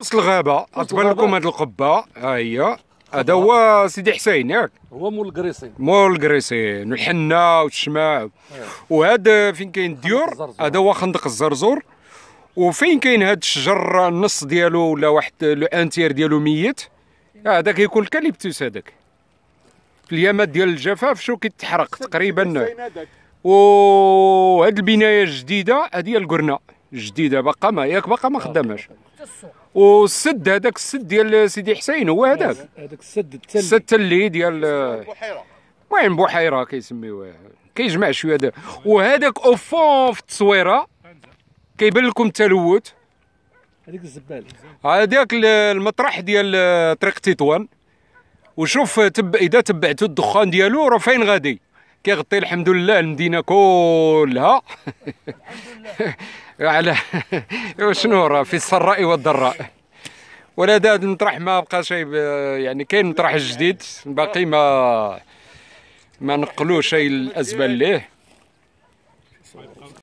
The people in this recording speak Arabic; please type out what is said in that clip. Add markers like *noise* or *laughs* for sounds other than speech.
وسط الغابه تبان لكم هذه القبه ها هي هذا هو سيدي حسين ياك هو مول القريصين مول القريصين والحنه والشماع أيوة. وهذا فين كاين الديور هذا هو خندق الزرزور وفين كاين هذا الشجر النص ديالو ولا واحد لو انتير ديالو ميت هذا كيكون الكاليبتوس هذاك في اليامات ديال الجفاف شو كيتحرق تقريبا وهاد البنايه الجديده هذه هي القرنه جديده باقا ما ياك باقا ما آه، خدامهاش والسد هذاك السد ديال سيدي حسين هو هذاك آه، هذاك السد التلي السد التلي ديال البحيره المهم بحيره كيسميوه كيجمع شويه هذا وهذاك اوفون في التصويره كيبان لكم التلوث هذيك الزباله هذاك المطرح ديال آه، طريق تطوان وشوف تب اذا تبعتوا الدخان ديالو راه فين غادي كيغطي الحمد لله المدينه كلها *laughs* على *laughs* شنو راه في السراء والضراء ولا داد المطرح ما بقى شيء يعني كاين مطرح جديد باقي ما ما نقلو شي الازبال ليه